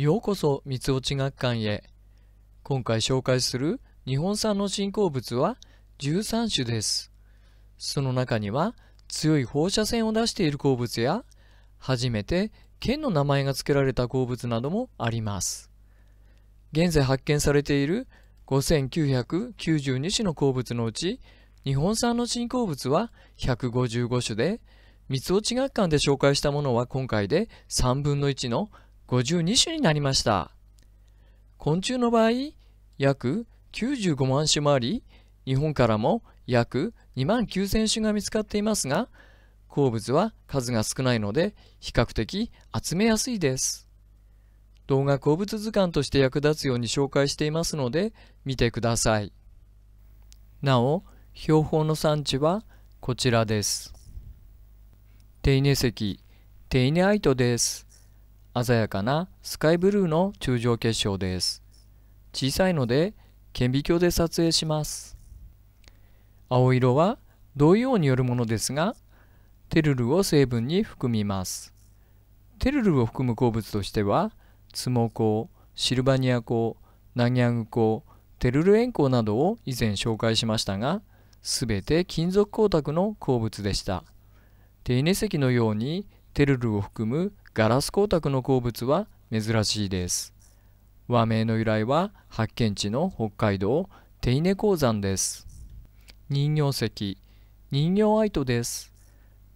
ようこそ三つ落学館へ今回紹介する日本産の新鉱物は13種ですその中には強い放射線を出している鉱物や初めて県の名前が付けられた鉱物などもあります現在発見されている5992種の鉱物のうち日本産の新鉱物は155種で三落学館で紹介したものは今回で3分の1の52種になりました。昆虫の場合、約95万種もあり、日本からも約2万9000種が見つかっていますが、鉱物は数が少ないので比較的集めやすいです。動画鉱物図鑑として役立つように紹介していますので見てください。なお、標本の産地はこちらです。手稲石、手稲アイトです。鮮やかなスカイブルーの柱状結晶です小さいので顕微鏡で撮影します青色は同様によるものですがテルルを成分に含みますテルルを含む鉱物としてはツモ鉱シルバニア鉱ナギャング鉱テルル塩鉱などを以前紹介しましたが全て金属光沢の鉱物でした手稲石のようにテルルを含むガラス光沢の鉱物は珍しいです和名の由来は発見地の北海道手稲鉱山です人形石人形アイトです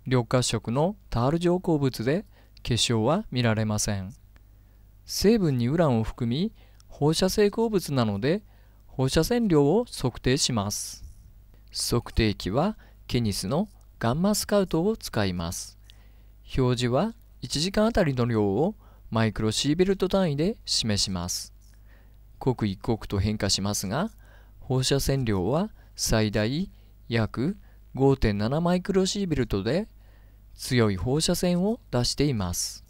緑褐色のタール状鉱物で結晶は見られません成分にウランを含み放射性鉱物なので放射線量を測定します測定器はケニスのガンマスカウトを使います表示は1時間あたりの量をマイクロシーベルト単位で示します。刻一刻と変化しますが、放射線量は最大約5.7マイクロシーベルトで強い放射線を出しています。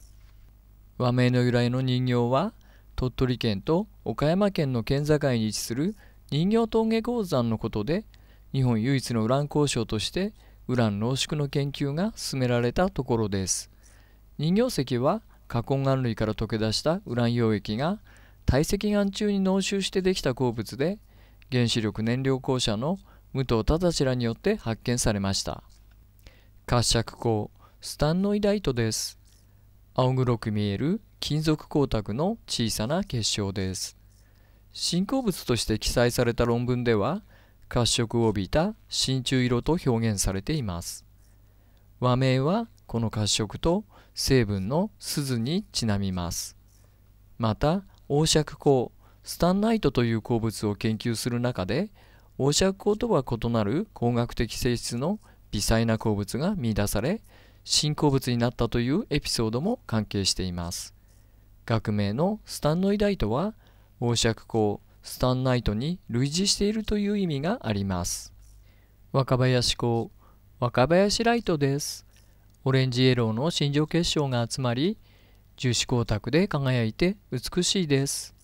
和名の由来の人形は鳥取県と岡山県の県境に位置する人形峠鉱山のことで日本唯一のウラン交渉としてウラン濃縮の研究が進められたところです。人形石は花崗岩類から溶け出したウラン溶液が堆積岩中に濃集してできた鉱物で原子力燃料公社の武藤忠らによって発見されました褐色鋼スタンノイダイトです青黒く見える金属光沢の小さな結晶です新鉱物として記載された論文では褐色を帯びた真鍮色と表現されています和名はこの褐色と成分の鈴にちなみますまた黄尺光スタンナイトという鉱物を研究する中で黄尺光とは異なる光学的性質の微細な鉱物が見出され新鉱物になったというエピソードも関係しています学名のスタンノイダイトは黄尺光スタンナイトに類似しているという意味があります若林光若林ライトですオレンジイエローの新庄結晶が集まり樹脂光沢で輝いて美しいです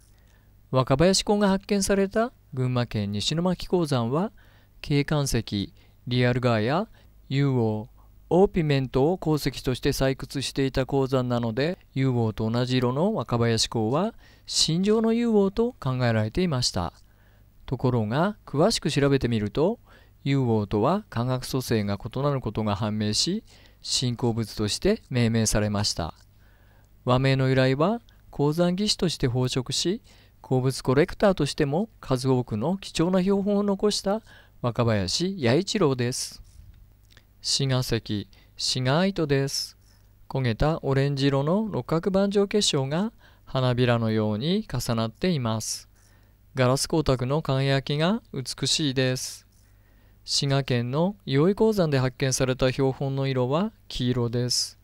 若林港が発見された群馬県西の巻鉱山は景観石リアルガーや UO オーピメントを鉱石として採掘していた鉱山なので UO と同じ色の若林港は新庄の UO と考えられていましたところが詳しく調べてみると UO とは化学組成が異なることが判明し信仰物として命名されました和名の由来は鉱山技師として飽食し鉱物コレクターとしても数多くの貴重な標本を残した若林弥一郎です志賀関志賀糸です焦げたオレンジ色の六角板状結晶が花びらのように重なっていますガラス光沢の輝きが美しいです滋賀県のい鉱山で発見された標本の色は黄色です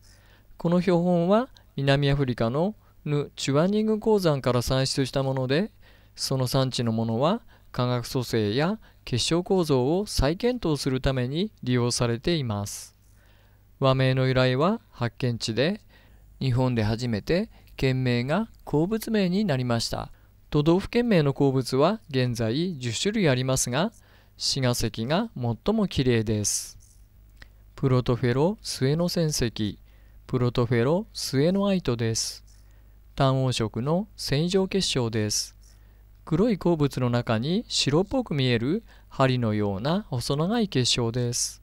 この標本は南アフリカのヌ・チュワニング鉱山から産出したものでその産地のものは化学組成や結晶構造を再検討するために利用されています和名の由来は発見地で日本で初めて県名が鉱物名になりました都道府県名の鉱物は現在10種類ありますが紫河石が最も綺麗です。プロトフェロ末の戦石、プロトフェロ末のアイトです。単黄色の線状結晶です。黒い鉱物の中に白っぽく見える針のような細長い結晶です。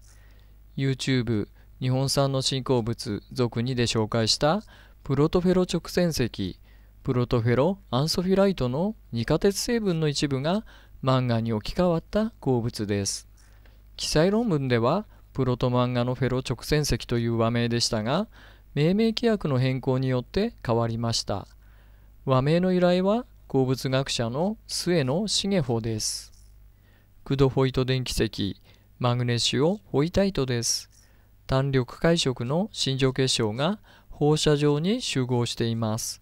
YouTube 日本産の新鉱物俗2で紹介したプロトフェロ直線石プロトフェロアンソフィライトの二化鉄成分の一部が漫画に置き換わった鉱物です記載論文ではプロト漫画のフェロ直線石という和名でしたが命名規約の変更によって変わりました和名の由来は鉱物学者の末野重穂ですクドホイト電気石マグネシオホイタイトです弾力解色の新庄結晶が放射状に集合しています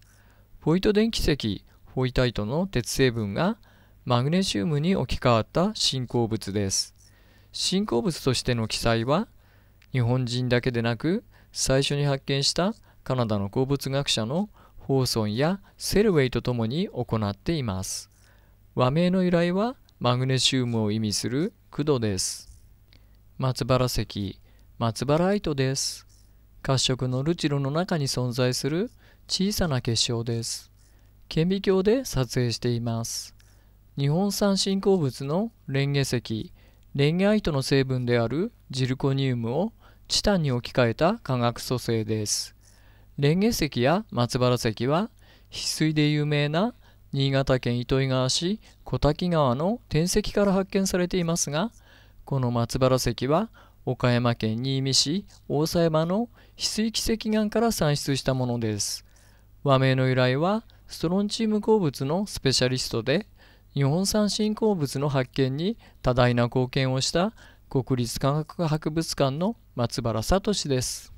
ホォイト電気石ホイタイトの鉄成分がマグネシウムに置き換わった新鉱物です新鉱物としての記載は日本人だけでなく最初に発見したカナダの鉱物学者のホーソンやセルウェイとともに行っています和名の由来はマグネシウムを意味するクドです松原石松原糸です褐色のルチロの中に存在する小さな結晶です顕微鏡で撮影しています日本産新鉱物のレンゲ石レンゲアイトの成分であるジルコニウムをチタンに置き換えた化学組成ですレンゲ石や松原石は翡翠で有名な新潟県糸魚川市小滝川の天石から発見されていますがこの松原石は岡山県新見市大佐山の翡翠奇跡岩から産出したものです和名の由来はストロンチウム鉱物のスペシャリストで日本産新鉱物の発見に多大な貢献をした国立科学博物館の松原聡です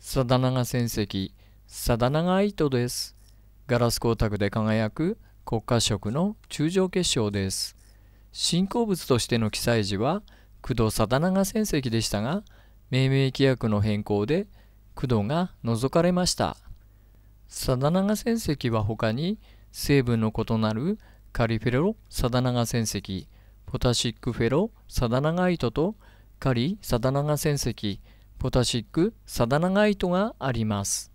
貞長戦績貞永糸ですガラス光沢で輝く国家色の中上結晶です新鉱物としての記載時は工藤貞長戦績でしたが命名規約の変更で工藤が除かれました貞長戦績は他に成分の異なるカリフェロサダナガ染石ポタシックフェロサダナガイトとカリサダナガ染石ポタシックサダナガイトがあります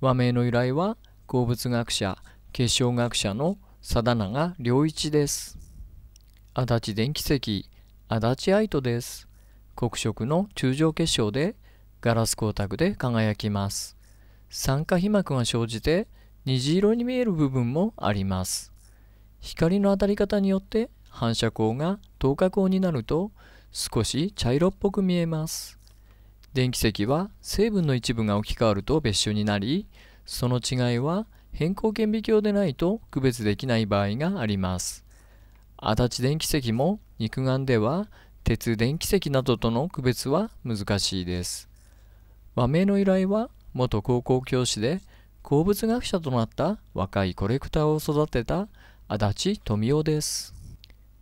和名の由来は鉱物学者結晶学者のサダナガ良一です足立電気石足立アイトです黒色の中上結晶でガラス光沢で輝きます酸化皮膜が生じて虹色に見える部分もあります光の当たり方によって反射光が等過光になると少し茶色っぽく見えます電気石は成分の一部が置き換わると別種になりその違いは変更顕微鏡でないと区別できない場合があります足立電気石も肉眼では鉄電気石などとの区別は難しいです和名の由来は元高校教師で鉱物学者となった若いコレクターを育てた足立富雄です。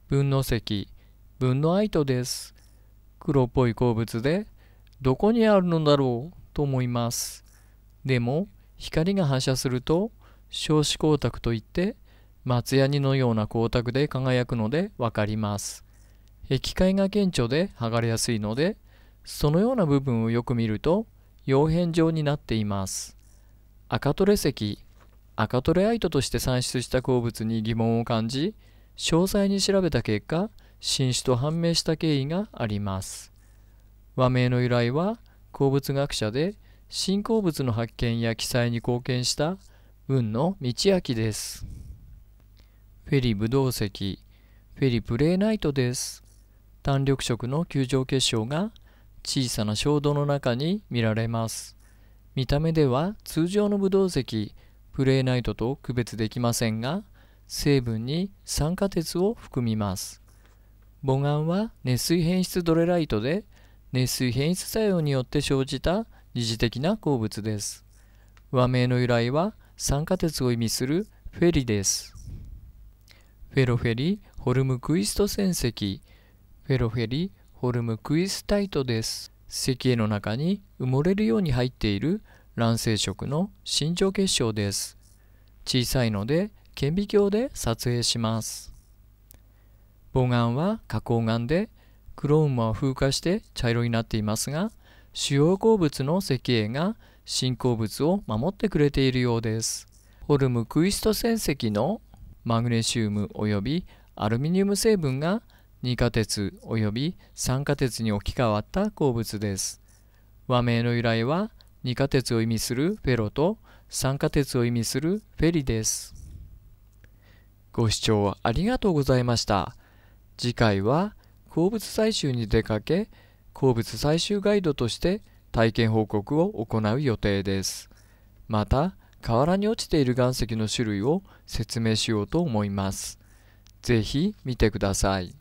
分の石、分の愛とです。黒っぽい鉱物で、どこにあるのだろうと思います。でも、光が反射すると、少子光沢といって、松ヤニのような光沢で輝くので分かります。液体が顕著で剥がれやすいので、そのような部分をよく見ると、溶片状になっています。赤トレ石赤トレアイトとして産出した鉱物に疑問を感じ詳細に調べた結果新種と判明した経緯があります和名の由来は鉱物学者で新鉱物の発見や記載に貢献した運の道明ですフェリブドウ石フェリプレーナイトです弾力色の球状結晶が小さな衝動の中に見られます見た目では通常のブドウ石プレーナイトと区別できませんが成分に酸化鉄を含みます母岩は熱水変質ドレライトで熱水変質作用によって生じた二次的な鉱物です和名の由来は酸化鉄を意味するフェリですフェロフェリホルムクイスト戦石フェロフェリホルムクイスタイトです石英の中に埋もれるように入っている卵生色の新庄結晶です小さいので顕微鏡で撮影します母岩は花崗岩でクロームは風化して茶色になっていますが主要鉱物の石英が新鉱物を守ってくれているようですホルムクイスト戦石のマグネシウムおよびアルミニウム成分が二価鉄及び三価鉄に置き換わった鉱物です。和名の由来は二価鉄を意味するフェロと酸化鉄を意味するフェリです。ご視聴ありがとうございました。次回は鉱物採集に出かけ鉱物採集ガイドとして体験報告を行う予定です。また河原に落ちている岩石の種類を説明しようと思います。是非見てください。